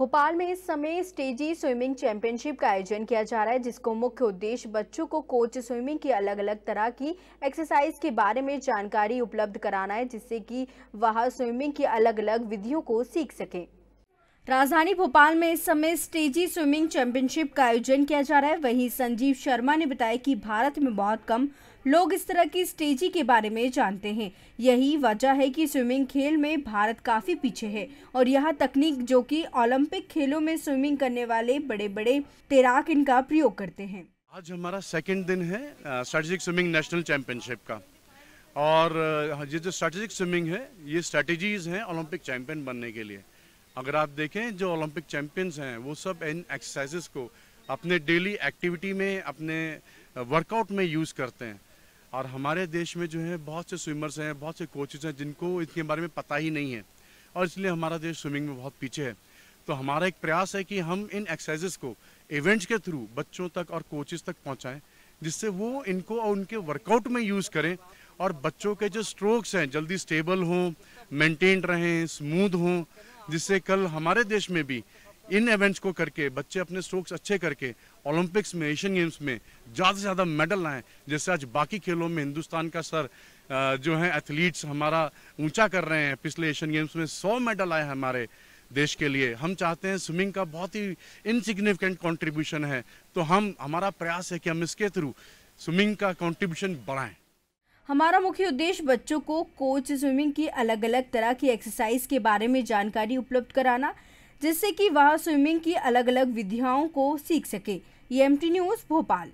भोपाल में इस समय स्टेजी स्विमिंग चैंपियनशिप का आयोजन किया जा रहा है जिसको मुख्य उद्देश्य बच्चों को कोच स्विमिंग की अलग अलग तरह की एक्सरसाइज के बारे में जानकारी उपलब्ध कराना है जिससे कि वह स्विमिंग की अलग अलग विधियों को सीख सकें राजधानी भोपाल में इस समय स्टेजी स्विमिंग चैंपियनशिप का आयोजन किया जा रहा है वहीं संजीव शर्मा ने बताया कि भारत में बहुत कम लोग इस तरह की स्टेजी के बारे में जानते हैं यही वजह है कि स्विमिंग खेल में भारत काफ़ी पीछे है और यह तकनीक जो कि ओलंपिक खेलों में स्विमिंग करने वाले बड़े बड़े तैराक इनका प्रयोग करते हैं आज हमारा सेकेंड दिन है स्ट्रेटेजिक स्विमिंग नेशनल चैंपियनशिप का और ये जो स्ट्रेटेजिक स्विमिंग है ये स्ट्रेटेजीज हैं ओलंपिक चैंपियन बनने के लिए अगर आप देखें जो ओलंपिक चैम्पियंस हैं वो सब इन एक्सरसाइजेस को अपने डेली एक्टिविटी में अपने वर्कआउट में यूज़ करते हैं और हमारे देश में जो है बहुत से स्विमर्स हैं बहुत से कोचेज हैं जिनको इसके बारे में पता ही नहीं है और इसलिए हमारा देश स्विमिंग में बहुत पीछे है तो हमारा एक प्रयास है कि हम इन एक्सरसाइजेस को इवेंट्स के थ्रू बच्चों तक और कोचेज तक पहुँचाएँ जिससे वो इनको और उनके वर्कआउट में यूज़ करें और बच्चों के जो स्ट्रोक्स हैं जल्दी स्टेबल हों मेंटेन रहें स्मूथ हों जिससे कल हमारे देश में भी इन इवेंट्स को करके बच्चे अपने स्ट्रोक्स अच्छे करके ओलंपिक्स में एशियन गेम्स में ज़्यादा से ज़्यादा मेडल लाएँ जैसे आज बाकी खेलों में हिंदुस्तान का सर जो है एथलीट्स हमारा ऊंचा कर रहे हैं पिछले एशियन गेम्स में सौ मेडल आए हमारे देश के लिए हम चाहते हैं स्विमिंग का बहुत ही इनसिग्निफिकेंट कॉन्ट्रीब्यूशन है तो हम हमारा प्रयास है कि हम इसके थ्रू स्विमिंग का कॉन्ट्रीब्यूशन बढ़ाएँ हमारा मुख्य उद्देश्य बच्चों को कोच स्विमिंग की अलग अलग तरह की एक्सरसाइज के बारे में जानकारी उपलब्ध कराना जिससे कि वह स्विमिंग की अलग अलग विधियाओं को सीख सके ये एम टी न्यूज़ भोपाल